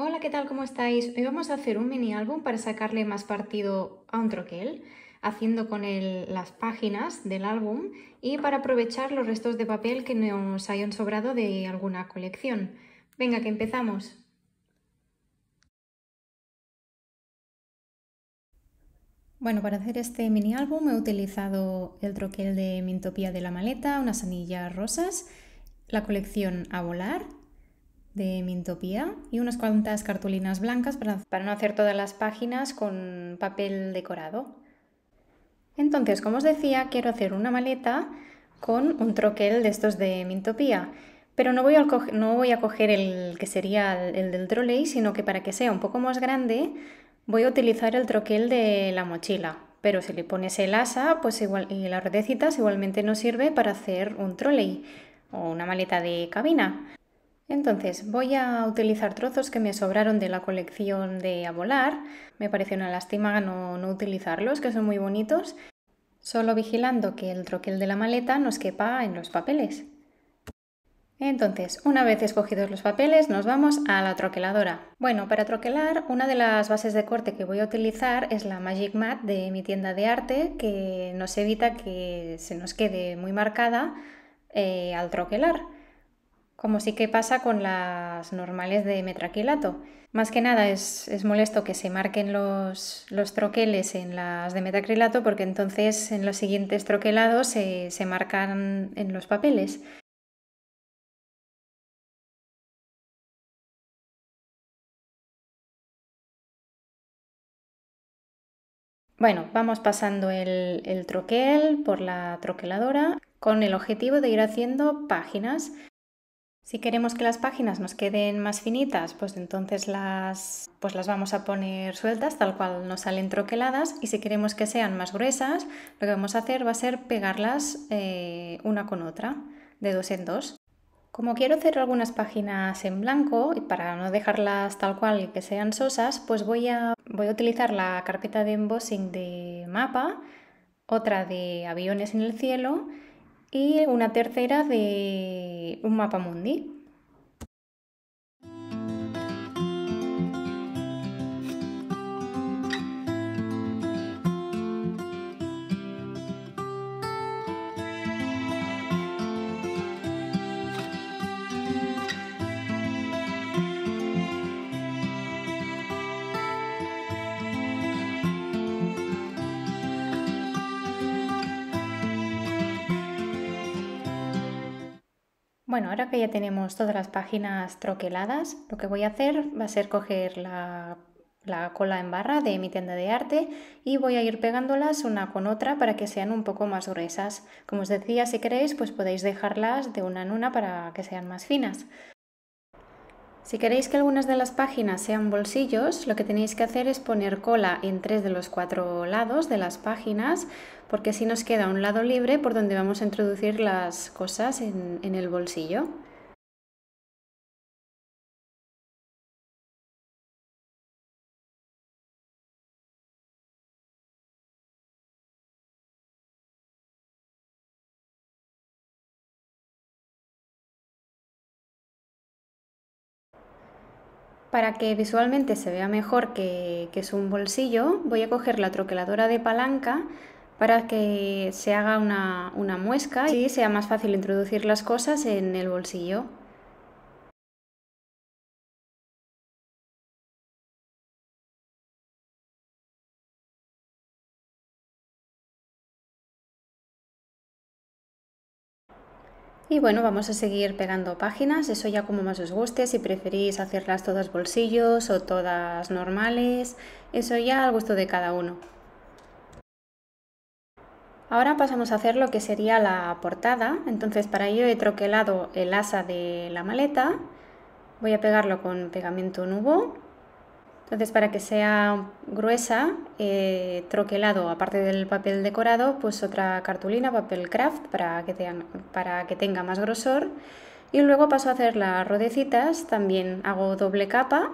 Hola, ¿qué tal? ¿Cómo estáis? Hoy vamos a hacer un mini álbum para sacarle más partido a un troquel, haciendo con él las páginas del álbum y para aprovechar los restos de papel que nos hayan sobrado de alguna colección. Venga, que empezamos. Bueno, para hacer este mini álbum he utilizado el troquel de Mintopía de la Maleta, unas anillas rosas, la colección A Volar de Mintopía y unas cuantas cartulinas blancas para, no hacer todas las páginas con papel decorado. Entonces, como os decía, quiero hacer una maleta con un troquel de estos de Mintopía. Pero no voy, a coger, no voy a el que sería el del trolley, sino que para que sea un poco más grande voy a utilizar el troquel de la mochila. Pero si le pones el asa pues igual, y las ruedecitas, igualmente no sirve para hacer un trolley o una maleta de cabina. Entonces voy a utilizar trozos que me sobraron de la colección de A Me parece una lástima no, no utilizarlos, que son muy bonitos, solo vigilando que el troquel de la maleta nos quepa en los papeles. Entonces, una vez escogidos los papeles, nos vamos a la troqueladora. Bueno, para troquelar, una de las bases de corte que voy a utilizar es la Magic Mat de mi tienda de arte, que nos evita que se nos quede muy marcada eh, al troquelar como sí que pasa con las normales de metraquilato. Más que nada es, molesto que se marquen los, troqueles en las de metacrilato porque entonces en los siguientes troquelados se, marcan en los papeles. Bueno, vamos pasando el troquel por la troqueladora con el objetivo de ir haciendo páginas. Si queremos que las páginas nos queden más finitas, pues entonces las, pues las vamos a poner sueltas, tal cual nos salen troqueladas. Y si queremos que sean más gruesas, lo que vamos a hacer va a ser pegarlas eh, una con otra, de dos en dos. Como quiero hacer algunas páginas en blanco y para no dejarlas tal cual y que sean sosas, pues voy voy a utilizar la carpeta de embossing de mapa, otra de aviones en el cielo y una tercera de un mapa mundi. Bueno, ahora que ya tenemos todas las páginas troqueladas, lo que voy a hacer va a ser coger la, la, cola en barra de mi tienda de arte y voy a ir pegándolas una con otra para que sean un poco más gruesas. Como os decía, si queréis, pues podéis dejarlas de una en una para que sean más finas. Si queréis que algunas de las páginas sean bolsillos, lo que tenéis que hacer es poner cola en tres de los cuatro lados de las páginas, porque así nos queda un lado libre por donde vamos a introducir las cosas en, en el bolsillo. Para que visualmente se vea mejor que, es un bolsillo, voy a coger la troqueladora de palanca para que se haga una, una muesca y sea más fácil introducir las cosas en el bolsillo. Y bueno, vamos a seguir pegando páginas, eso ya como más os guste, si preferís hacerlas todas bolsillos o todas normales, eso ya al gusto de cada uno. Ahora pasamos a hacer lo que sería la portada, entonces para ello he troquelado el asa de la maleta, voy a pegarlo con pegamento nubo entonces, para que sea gruesa, eh, troquelado, aparte del papel decorado, pues otra cartulina, papel craft, para que, para que tenga más grosor. Y luego paso a hacer las rodecitas, también hago doble capa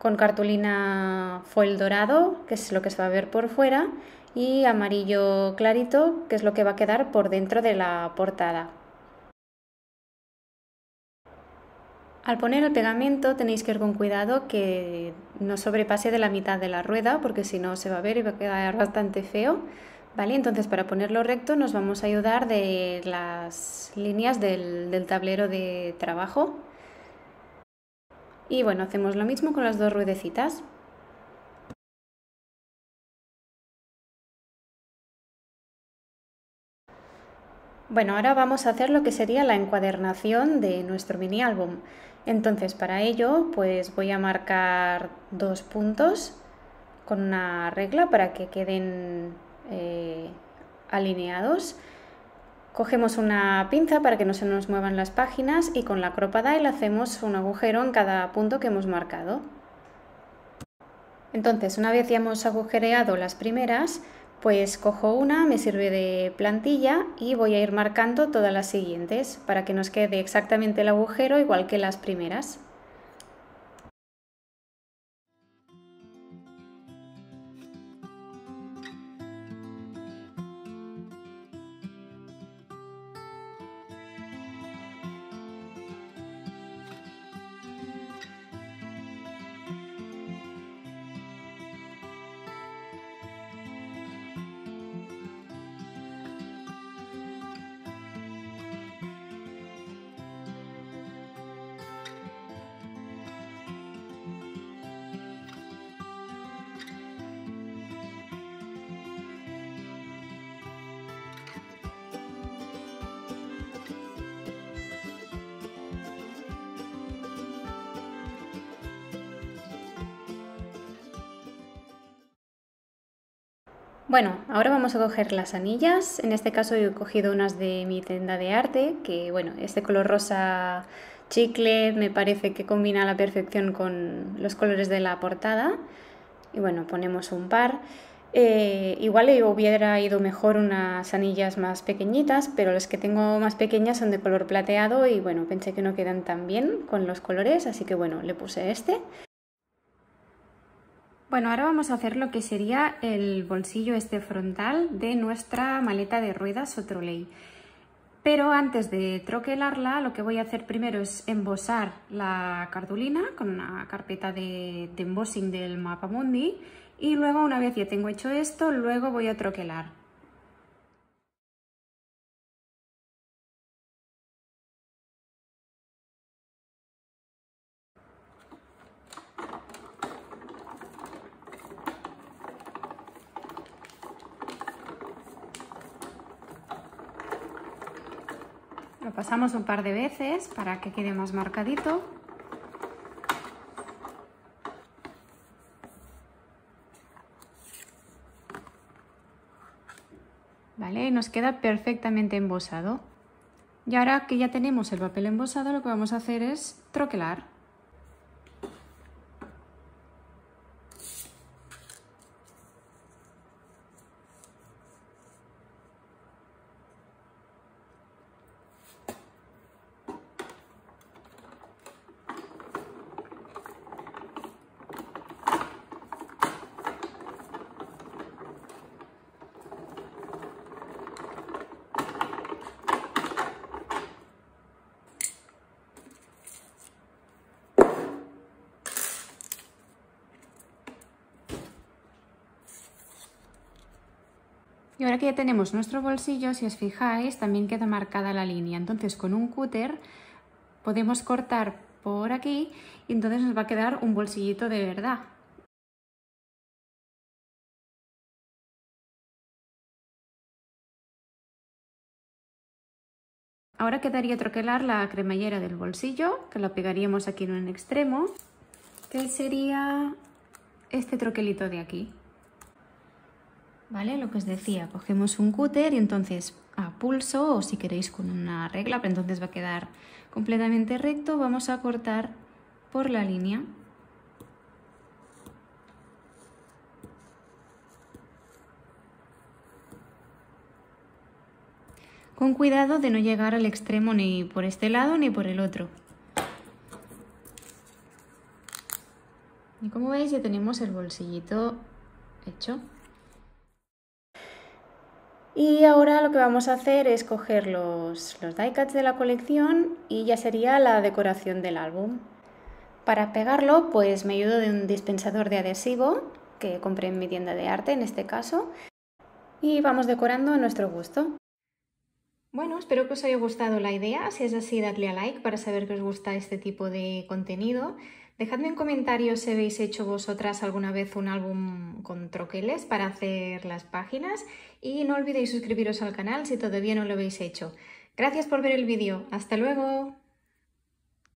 con cartulina foil dorado, que es lo que se va a ver por fuera, y amarillo clarito, que es lo que va a quedar por dentro de la portada. Al poner el pegamento tenéis que ir con cuidado que no sobrepase de la mitad de la rueda porque si no se va a ver y va a quedar bastante feo. ¿Vale? Entonces para ponerlo recto nos vamos a ayudar de las líneas del, del tablero de trabajo. Y bueno, hacemos lo mismo con las dos ruedecitas. Bueno, ahora vamos a hacer lo que sería la encuadernación de nuestro mini álbum. Entonces para ello pues voy a marcar dos puntos con una regla para que queden eh, alineados. Cogemos una pinza para que no se nos muevan las páginas y con la le hacemos un agujero en cada punto que hemos marcado. Entonces, una vez ya hemos agujereado las primeras, pues cojo una, me sirve de plantilla y voy a ir marcando todas las siguientes para que nos quede exactamente el agujero igual que las primeras. Bueno, ahora vamos a coger las anillas. En este caso yo he cogido unas de mi tienda de arte, que bueno, este color rosa chicle me parece que combina a la perfección con los colores de la portada. Y bueno, ponemos un par. Eh, igual hubiera ido mejor unas anillas más pequeñitas, pero las que tengo más pequeñas son de color plateado y bueno, pensé que no quedan tan bien con los colores, así que bueno, le puse este. Bueno, ahora vamos a hacer lo que sería el bolsillo este frontal de nuestra maleta de ruedas o trolley. Pero antes de troquelarla, lo que voy a hacer primero es embosar la cartulina con una carpeta de, embossing del mapa mundi y luego, una vez ya tengo hecho esto, luego voy a troquelar. Lo pasamos un par de veces para que quede más marcadito. ¿Vale? nos queda perfectamente embosado. Y ahora que ya tenemos el papel embosado, lo que vamos a hacer es troquelar. Y ahora que ya tenemos nuestro bolsillo, si os fijáis, también queda marcada la línea. Entonces con un cúter podemos cortar por aquí y entonces nos va a quedar un bolsillito de verdad. Ahora quedaría troquelar la cremallera del bolsillo, que la pegaríamos aquí en un extremo, que sería este troquelito de aquí. ¿Vale? Lo que os decía, cogemos un cúter y entonces a pulso o si queréis con una regla, pero entonces va a quedar completamente recto, vamos a cortar por la línea. Con cuidado de no llegar al extremo ni por este lado ni por el otro. Y como veis ya tenemos el bolsillito hecho. Y ahora lo que vamos a hacer es coger los, los die cuts de la colección y ya sería la decoración del álbum. Para pegarlo, pues me ayudo de un dispensador de adhesivo que compré en mi tienda de arte en este caso y vamos decorando a nuestro gusto. Bueno, espero que os haya gustado la idea. Si es así, dadle a like para saber que os gusta este tipo de contenido. Dejadme en comentarios si habéis hecho vosotras alguna vez un álbum con troqueles para hacer las páginas y no olvidéis suscribiros al canal si todavía no lo habéis hecho. Gracias por ver el vídeo. ¡Hasta luego!